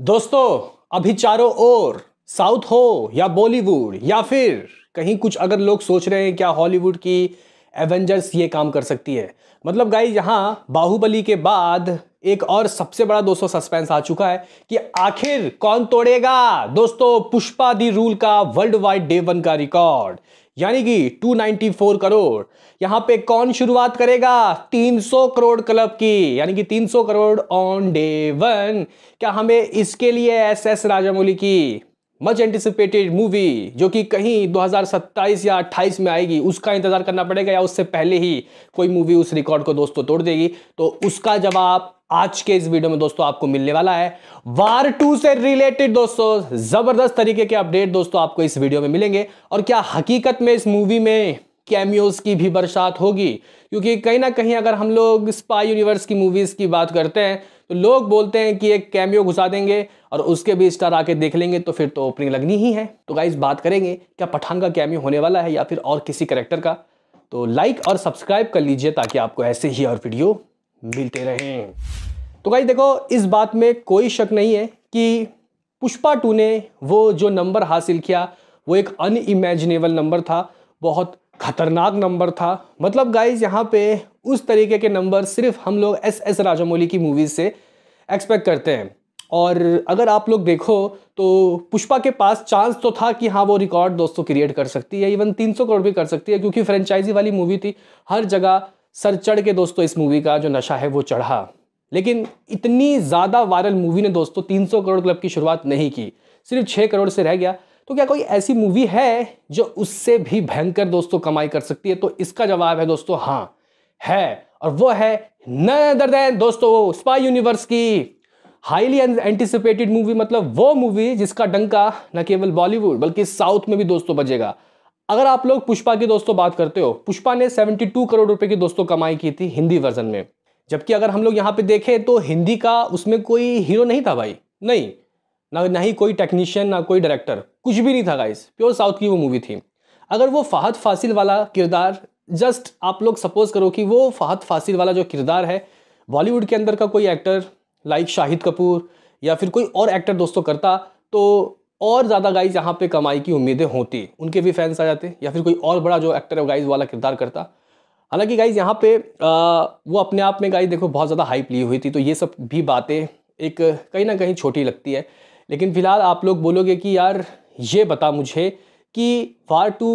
दोस्तों अभी चारों ओर साउथ हो या बॉलीवुड या फिर कहीं कुछ अगर लोग सोच रहे हैं क्या हॉलीवुड की एवेंजर्स ये काम कर सकती है मतलब गाई यहाँ बाहुबली के बाद एक और सबसे बड़ा दोस्तों सस्पेंस आ चुका है कि आखिर कौन तोड़ेगा दोस्तों पुष्पा दी रूल का वर्ल्ड वाइड डे वन का रिकॉर्ड यानी कि 294 करोड़ यहां पे कौन शुरुआत करेगा 300 करोड़ क्लब की यानी कि 300 करोड़ ऑन डे वन क्या हमें इसके लिए एस एस राजामौली की मच एंटिसिपेटेड मूवी जो कि कहीं 2027 या 28 में आएगी उसका इंतज़ार करना पड़ेगा या उससे पहले ही कोई मूवी उस रिकॉर्ड को दोस्तों तोड़ देगी तो उसका जवाब आज के इस वीडियो में दोस्तों आपको मिलने वाला है वार टू से रिलेटेड दोस्तों ज़बरदस्त तरीके के अपडेट दोस्तों आपको इस वीडियो में मिलेंगे और क्या हकीकत में इस मूवी में कैमियोज की भी बरसात होगी क्योंकि कहीं ना कहीं अगर हम लोग स्पाई यूनिवर्स की मूवीज़ की बात करते हैं तो लोग बोलते हैं कि एक कैमियो घुसा देंगे और उसके भी स्टार आके देख लेंगे तो फिर तो ओपनिंग लगनी ही है तो गाइज बात करेंगे क्या पठान का कैमियो होने वाला है या फिर और किसी करेक्टर का तो लाइक और सब्सक्राइब कर लीजिए ताकि आपको ऐसे ही और वीडियो मिलते रहें तो गाइज देखो इस बात में कोई शक नहीं है कि पुष्पा टू ने वो जो नंबर हासिल किया वो एक अनइमेजिनेबल नंबर था बहुत खतरनाक नंबर था मतलब गाइज यहाँ पे उस तरीके के नंबर सिर्फ हम लोग एस एस राजामौली की मूवीज़ से एक्सपेक्ट करते हैं और अगर आप लोग देखो तो पुष्पा के पास चांस तो था कि हाँ वो रिकॉर्ड दोस्तों क्रिएट कर सकती है इवन 300 करोड़ भी कर सकती है क्योंकि फ्रेंचाइजी वाली मूवी थी हर जगह सर चढ़ के दोस्तों इस मूवी का जो नशा है वो चढ़ा लेकिन इतनी ज़्यादा वायरल मूवी ने दोस्तों 300 करोड़ क्लब की शुरुआत नहीं की सिर्फ छः करोड़ से रह गया तो क्या कोई ऐसी मूवी है जो उससे भी भयंकर दोस्तों कमाई कर सकती है तो इसका जवाब है दोस्तों हाँ है और वो है नदर दैन दोस्तों स्पाई यूनिवर्स की हाईली एंटिसिपेटेड मूवी मतलब वो मूवी जिसका डंका न केवल बॉलीवुड बल्कि साउथ में भी दोस्तों बजेगा अगर आप लोग पुष्पा की दोस्तों बात करते हो पुष्पा ने 72 करोड़ रुपए की दोस्तों कमाई की थी हिंदी वर्जन में जबकि अगर हम लोग यहाँ पे देखें तो हिंदी का उसमें कोई हीरो नहीं था भाई नहीं ना ना ही कोई टेक्नीशियन ना कोई डायरेक्टर कुछ भी नहीं था गाइस प्योर साउथ की वो मूवी थी अगर वो फाहद फासिल वाला किरदार जस्ट आप लोग सपोज करो कि वो फाहद फासिल वाला जो किरदार है बॉलीवुड के अंदर का कोई एक्टर लाइक शाहिद कपूर या फिर कोई और एक्टर दोस्तों करता तो और ज़्यादा गाइज यहाँ पे कमाई की उम्मीदें होती उनके भी फैंस आ जाते या फिर कोई और बड़ा जो एक्टर है गाइज वाला किरदार करता हालांकि गाइज यहाँ पे आ, वो अपने आप में गाइज देखो बहुत ज़्यादा हाइप ली हुई थी तो ये सब भी बातें एक कहीं ना कहीं छोटी लगती है लेकिन फ़िलहाल आप लोग बोलोगे कि यार ये बता मुझे कि वार टू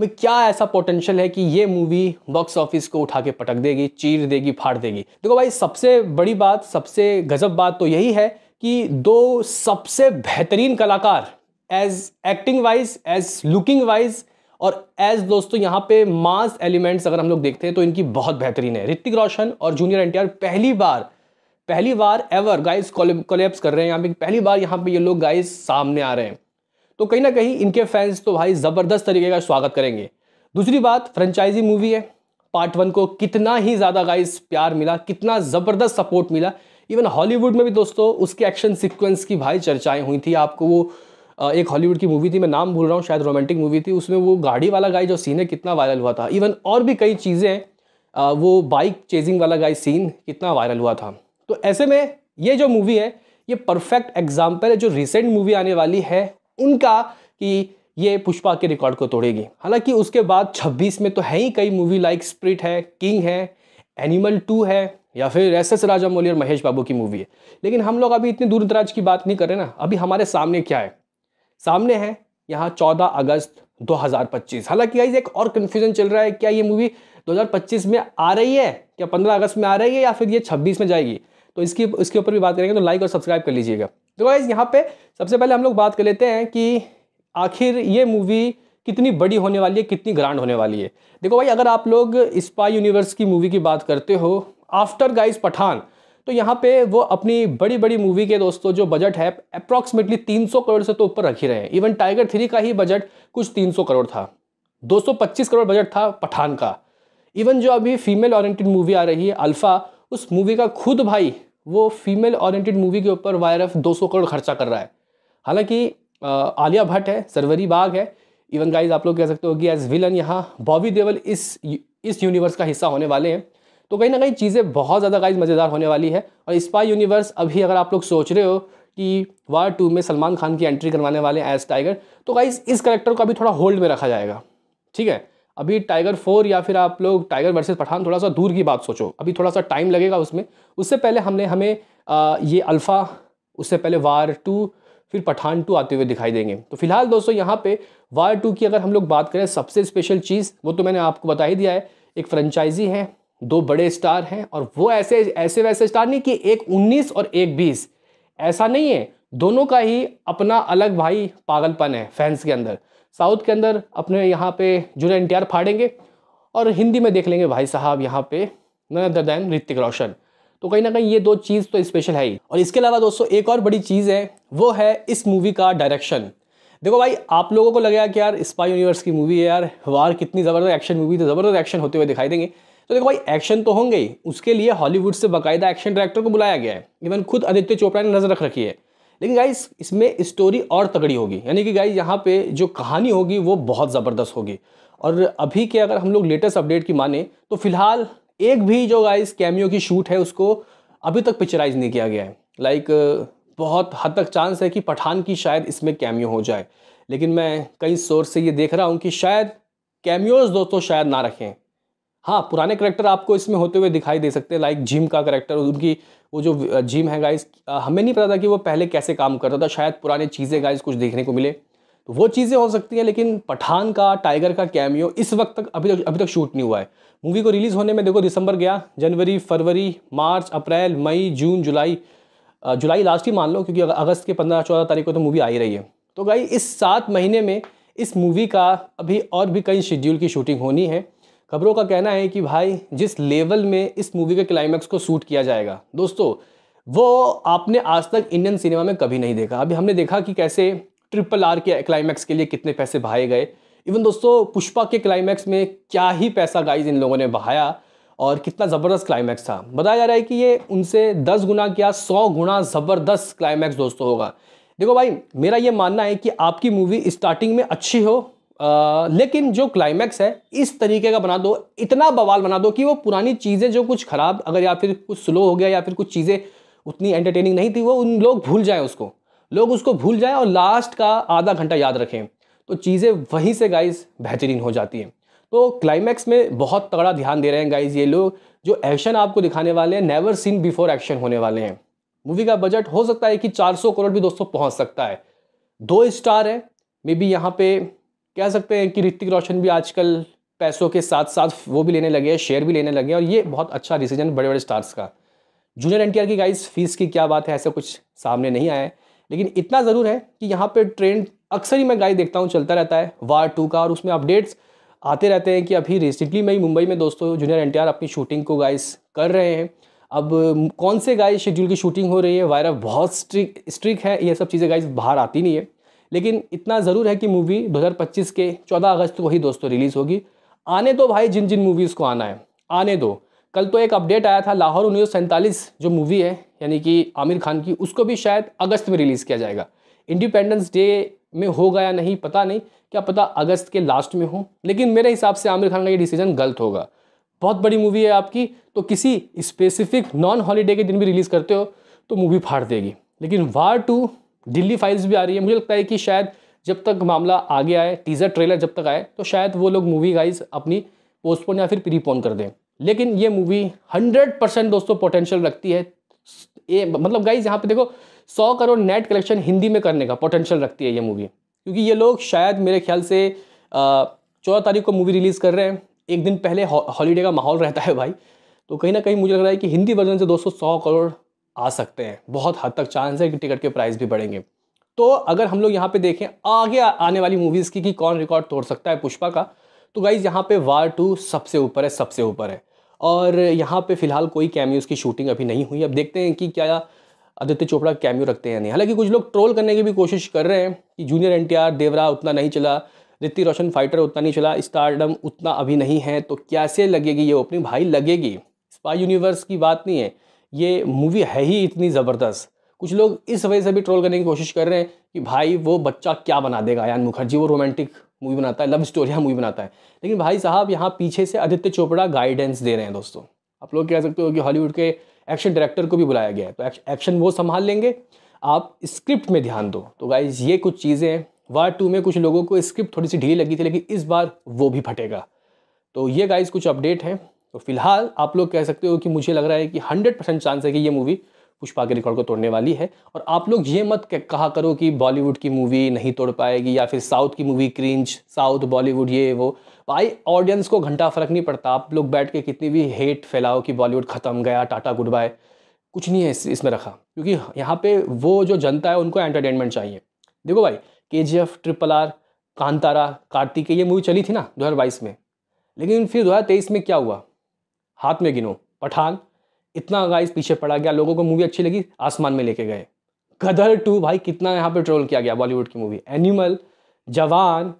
में क्या ऐसा पोटेंशियल है कि ये मूवी बॉक्स ऑफिस को उठा के पटक देगी चीर देगी फाड़ देगी देखो भाई सबसे बड़ी बात सबसे गजब बात तो यही है कि दो सबसे बेहतरीन कलाकार as acting wise as looking wise और एज दोस्तों यहाँ पे मास एलिमेंट्स अगर हम लोग देखते हैं तो इनकी बहुत बेहतरीन है ऋतिक रोशन और जूनियर एन पहली बार पहली बार एवर गाइस कोलेप्स कर रहे हैं यहाँ पे पहली बार यहाँ पे ये लोग गाइस सामने आ रहे हैं तो कहीं ना कहीं इनके फैंस तो भाई ज़बरदस्त तरीके का स्वागत करेंगे दूसरी बात फ्रेंचाइजी मूवी है पार्ट वन को कितना ही ज़्यादा गाइस प्यार मिला कितना ज़बरदस्त सपोर्ट मिला इवन हॉलीवुड में भी दोस्तों उसके एक्शन सिक्वेंस की भाई चर्चाएं हुई थी आपको वो एक हॉलीवुड की मूवी थी मैं नाम भूल रहा हूँ शायद रोमांटिक मूवी थी उसमें वो गाड़ी वाला गाय जो सीन है कितना वायरल हुआ था इवन और भी कई चीज़ें वो बाइक चेजिंग वाला गाय सीन कितना वायरल हुआ था तो ऐसे में ये जो मूवी है ये परफेक्ट एग्जाम्पल है जो रिसेंट मूवी आने वाली है उनका कि ये पुष्पा के रिकॉर्ड को तोड़ेगी हालांकि उसके बाद 26 में तो है ही कई मूवी लाइक स्प्रिट है किंग है एनिमल टू है या फिर एस एस राजा मौली और महेश बाबू की मूवी है लेकिन हम लोग अभी इतनी दूर दराज की बात नहीं कर रहे ना अभी हमारे सामने क्या है सामने है यहाँ 14 अगस्त 2025 हालांकि आई एक और कन्फ्यूजन चल रहा है क्या ये मूवी 2025 में आ रही है क्या 15 अगस्त में आ रही है या फिर ये 26 में जाएगी तो इसकी इसके ऊपर भी बात करेंगे तो लाइक और सब्सक्राइब कर लीजिएगा तो गाइज यहाँ पे सबसे पहले हम लोग बात कर लेते हैं कि आखिर ये मूवी कितनी बड़ी होने वाली है कितनी ग्रांड होने वाली है देखो भाई अगर आप लोग स्पाई यूनिवर्स की मूवी की बात करते हो आफ्टर गाइज पठान तो यहाँ पे वो अपनी बड़ी बड़ी मूवी के दोस्तों जो बजट है अप्रॉक्सीमेटली 300 करोड़ से तो ऊपर रख ही रहे हैं इवन टाइगर थ्री का ही बजट कुछ 300 करोड़ था 225 करोड़ बजट था पठान का इवन जो अभी फीमेल ऑरेंटेड मूवी आ रही है अल्फ़ा उस मूवी का खुद भाई वो फीमेल ओरिएंटेड मूवी के ऊपर वायर एफ दो करोड़ खर्चा कर रहा है हालांकि आलिया भट्ट है सरवरी बाग है इवन गाइज आप लोग कह सकते हो कि एज विलन यहाँ बॉबी देवल इस इस यूनिवर्स का हिस्सा होने वाले हैं तो कहीं ना कहीं चीज़ें बहुत ज़्यादा गाइज मज़ेदार होने वाली है और स्पाई यूनिवर्स अभी अगर आप लोग सोच रहे हो कि वार टू में सलमान खान की एंट्री करवाने वाले हैं एज टाइगर तो गाइज इस करेक्टर को अभी थोड़ा होल्ड में रखा जाएगा ठीक है अभी टाइगर फोर या फिर आप लोग टाइगर वर्सेस पठान थोड़ा सा दूर की बात सोचो अभी थोड़ा सा टाइम लगेगा उसमें उससे पहले हमने हमें आ, ये अल्फ़ा उससे पहले वार टू फिर पठान टू आते हुए दिखाई देंगे तो फिलहाल दोस्तों यहाँ पे वार टू की अगर हम लोग बात करें सबसे स्पेशल चीज़ वो तो मैंने आपको बता ही दिया है एक फ्रेंचाइजी है दो बड़े स्टार हैं और वो ऐसे ऐसे वैसे स्टार नहीं कि एक उन्नीस और एक बीस ऐसा नहीं है दोनों का ही अपना अलग भाई पागलपन है फैंस के अंदर साउथ के अंदर अपने यहाँ पे जुने एन फाड़ेंगे और हिंदी में देख लेंगे भाई साहब यहाँ पे none other than Hrithik Roshan तो कहीं ना कहीं ये दो चीज़ तो स्पेशल है ही और इसके अलावा दोस्तों एक और बड़ी चीज़ है वो है इस मूवी का डायरेक्शन देखो भाई आप लोगों को लगेगा कि यार स्पाई यूनिवर्स की मूवी है यार वार कितनी ज़बरदस्त एक्शन मूवी तो ज़बरदस्त एक्शन होते हुए दिखाई देंगे तो देखो भाई एक्शन तो होंगे ही उसके लिए हॉलीवुड से बाकायदा एक्शन डायरेक्टर को बुलाया गया है इवन खुद आदित्य चोपड़ा ने नज़र रख रखी है लेकिन गाइस इसमें स्टोरी और तगड़ी होगी यानी कि गाइस यहाँ पे जो कहानी होगी वो बहुत ज़बरदस्त होगी और अभी के अगर हम लोग लेटेस्ट अपडेट की माने तो फिलहाल एक भी जो गाइस कैमियो की शूट है उसको अभी तक पिक्चराइज नहीं किया गया है लाइक बहुत हद तक चांस है कि पठान की शायद इसमें कैमियो हो जाए लेकिन मैं कई सोर्स से ये देख रहा हूँ कि शायद कैमियोज़ दोस्तों शायद ना रखें हाँ पुराने करेक्टर आपको इसमें होते हुए दिखाई दे सकते हैं लाइक जिम का करेक्टर उनकी वो जो जिम है गाइस हमें नहीं पता था कि वो पहले कैसे काम करता था शायद पुराने चीज़ें गाइस कुछ देखने को मिले तो वो चीज़ें हो सकती हैं लेकिन पठान का टाइगर का कैमियो इस वक्त तक अभी तक अभी तक शूट नहीं हुआ है मूवी को रिलीज़ होने में देखो दिसंबर गया जनवरी फरवरी मार्च अप्रैल मई जून जुलाई जुलाई लास्ट ही मान लो क्योंकि अगस्त के पंद्रह चौदह तारीख को तो मूवी आ ही रही है तो गाई इस सात महीने में इस मूवी का अभी और भी कई शेड्यूल की शूटिंग होनी है खबरों का कहना है कि भाई जिस लेवल में इस मूवी के क्लाइमैक्स को शूट किया जाएगा दोस्तों वो आपने आज तक इंडियन सिनेमा में कभी नहीं देखा अभी हमने देखा कि कैसे ट्रिपल आर के क्लाइमैक्स के लिए कितने पैसे बहाए गए इवन दोस्तों पुष्पा के क्लाइमैक्स में क्या ही पैसा गाइज इन लोगों ने बहाया और कितना ज़बरदस्त क्लाइमैक्स था बताया जा रहा है कि ये उनसे दस गुना क्या सौ गुना ज़बरदस्त क्लाइमैक्स दोस्तों होगा देखो भाई मेरा ये मानना है कि आपकी मूवी स्टार्टिंग में अच्छी हो आ, लेकिन जो क्लाइमैक्स है इस तरीके का बना दो इतना बवाल बना दो कि वो पुरानी चीज़ें जो कुछ ख़राब अगर या फिर कुछ स्लो हो गया या फिर कुछ चीज़ें उतनी एंटरटेनिंग नहीं थी वो उन लोग भूल जाएँ उसको लोग उसको भूल जाएँ और लास्ट का आधा घंटा याद रखें तो चीज़ें वहीं से गाइज़ बेहतरीन हो जाती हैं तो क्लाइमैक्स में बहुत तगड़ा ध्यान दे रहे हैं गाइज ये लोग जो एक्शन आपको दिखाने वाले हैं नेवर सीन बिफोर एक्शन होने वाले हैं मूवी का बजट हो सकता है कि 400 करोड़ भी दोस्तों पहुंच सकता है दो स्टार है मे बी यहाँ पे कह सकते हैं कि ऋतिक रोशन भी आजकल पैसों के साथ साथ वो भी लेने लगे हैं शेयर भी लेने लगे हैं और ये बहुत अच्छा डिसीजन बड़े बड़े स्टार्स का जूनियर एन की गाइस फीस की क्या बात है ऐसा कुछ सामने नहीं आया है लेकिन इतना ज़रूर है कि यहाँ पर ट्रेंड अक्सर ही मैं गाइस देखता हूँ चलता रहता है वार टू का और उसमें अपडेट्स आते रहते हैं कि अभी रिसेंटली मैं मुंबई में दोस्तों जूनियर एन अपनी शूटिंग को गाइस कर रहे हैं अब कौन से गाइस शेड्यूल की शूटिंग हो रही है वायरल बहुत स्ट्रिक स्ट्रिक है ये सब चीज़ें गाइस बाहर आती नहीं है लेकिन इतना ज़रूर है कि मूवी 2025 के 14 अगस्त को ही दोस्तों रिलीज़ होगी आने दो भाई जिन जिन मूवीज़ को आना है आने दो कल तो एक अपडेट आया था लाहौर उन्नीस जो मूवी है यानी कि आमिर खान की उसको भी शायद अगस्त में रिलीज़ किया जाएगा इंडिपेंडेंस डे में होगा या नहीं पता नहीं क्या पता अगस्त के लास्ट में हो लेकिन मेरे हिसाब से आमिर खान का ये डिसीजन गलत होगा बहुत बड़ी मूवी है आपकी तो किसी स्पेसिफिक नॉन हॉलीडे के दिन भी रिलीज़ करते हो तो मूवी फाड़ देगी लेकिन वार टू दिल्ली फाइल्स भी आ रही है मुझे लगता है कि शायद जब तक मामला आगे आए टीज़र ट्रेलर जब तक आए तो शायद वो लोग मूवी गाइज अपनी पोस्टपोन या फिर प्रीपोन कर दें लेकिन ये मूवी हंड्रेड परसेंट दोस्तों पोटेंशियल रखती है ये मतलब गाइज यहाँ पे देखो सौ करोड़ नेट कलेक्शन हिंदी में करने का पोटेंशियल रखती है ये मूवी क्योंकि ये लोग शायद मेरे ख्याल से चौदह तारीख को मूवी रिलीज़ कर रहे हैं एक दिन पहले हॉलीडे का माहौल रहता है भाई तो कहीं ना कहीं मुझे लग रहा है कि हिंदी वर्जन से दोस्तों सौ करोड़ आ सकते हैं बहुत हद तक चांस है कि टिकट के प्राइस भी बढ़ेंगे तो अगर हम लोग यहाँ पे देखें आगे आने वाली मूवीज़ की कि कौन रिकॉर्ड तोड़ सकता है पुष्पा का तो गाइज यहाँ पे वार टू सबसे ऊपर है सबसे ऊपर है और यहाँ पे फिलहाल कोई कैम्यूज़ की शूटिंग अभी नहीं हुई अब देखते हैं कि क्या आदित्य चोपड़ा कैम्यू रखते हैं या नहीं हालांकि कुछ लोग ट्रोल करने की भी कोशिश कर रहे हैं कि जूनियर एन देवरा उतना नहीं चला ऋतिक रोशन फाइटर उतना नहीं चला स्टारडम उतना अभी नहीं है तो कैसे लगेगी ये ओपनिंग भाई लगेगी स्पाई यूनिवर्स की बात नहीं है ये मूवी है ही इतनी ज़बरदस्त कुछ लोग इस वजह से भी ट्रोल करने की कोशिश कर रहे हैं कि भाई वो बच्चा क्या बना देगा यान मुखर्जी वो रोमांटिक मूवी बनाता है लव स्टोरी मूवी बनाता है लेकिन भाई साहब यहाँ पीछे से आदित्य चोपड़ा गाइडेंस दे रहे हैं दोस्तों आप लोग कह सकते हो कि हॉलीवुड के एक्शन डायरेक्टर को भी बुलाया गया है तो एक्शन वो संभाल लेंगे आप स्क्रिप्ट में ध्यान दो तो गाइज ये कुछ चीज़ें वार टू में कुछ लोगों को स्क्रिप्ट थोड़ी सी ढीली लगी थी लेकिन इस बार वो भी फटेगा तो ये गाइज कुछ अपडेट हैं तो फिलहाल आप लोग कह सकते हो कि मुझे लग रहा है कि हंड्रेड परसेंट चांस है कि ये मूवी पुष्पा के रिकॉर्ड को तोड़ने वाली है और आप लोग ये मत कहा करो कि बॉलीवुड की मूवी नहीं तोड़ पाएगी या फिर साउथ की मूवी क्रिंच साउथ बॉलीवुड ये वो भाई ऑडियंस को घंटा फर्क नहीं पड़ता आप लोग बैठ के कितनी भी हेट फैलाओ कि बॉलीवुड ख़त्म गया टाटा गुड बाय कुछ नहीं है इस, इसमें रखा क्योंकि यहाँ पे वो जो जनता है उनको एंटरटेनमेंट चाहिए देखो भाई के जी F triple R Kantara Kartik ये मूवी चली थी ना दो में लेकिन फिर दो में क्या हुआ हाथ में गिनो पठान इतना गाइस पीछे पड़ा गया लोगों को मूवी अच्छी लगी आसमान में लेके गए गदर टू भाई कितना यहाँ पे ट्रोल किया गया बॉलीवुड की मूवी एनिमल जवान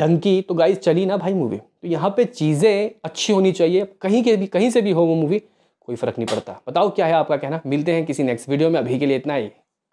डंकी तो गाइस चली ना भाई मूवी तो यहाँ पे चीज़ें अच्छी होनी चाहिए कहीं के भी कहीं से भी हो वो मूवी कोई फ़र्क नहीं पड़ता बताओ क्या है आपका कहना मिलते हैं किसी नेक्स्ट वीडियो में अभी के लिए इतना ही